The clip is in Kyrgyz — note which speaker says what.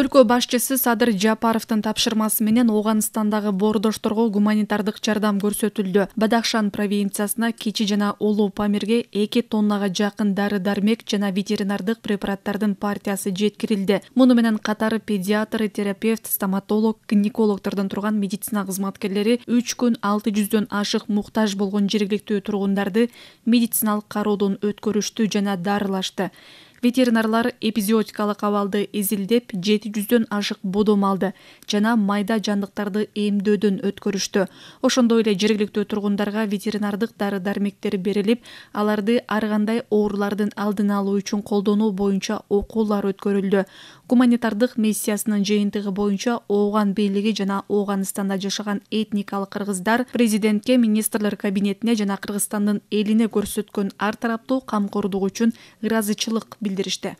Speaker 1: өлкө башчысы садыр жапаровдун тапшырмасы менен ооганстандагы боордошторго гуманитардык жардам көрсөтүлдү бадахшан провинциясына кичи жана улуу памирге эки тоннага жакын дары дармек жана ветеринардык препараттардын партиясы жеткирилди муну менен катар педиатр терапевт стоматолог гинекологдордон турган медицина кызматкерлери үч күн алты жүздөн ашык муктаж болгон жергиликтүү тургундарды медициналык кароодон өткөрүштү жана дарылашты ветеринарлар эпизиотикалык абалды изилдеп жети жүздөн ашык бодо малды жана майда жандыктарды эмдөөдөн өткөрүштү ошондой эле жергиликтүү тургундарга ветеринардык дары дармектер берилип аларды ар кандай оорулардын алдын алуу үчүн колдонуу боюнча окуулар өткөрүлдү гуманитардык миссиясынын жыйынтыгы боюнча ооган бийлиги жана ооганстанда жашаган этникалык кыргыздар президентке министрлер кабинетине жана кыргызстандын элине көрсөткөн ар тараптуу камкордугу үчүн ыраазычылык kūldiržte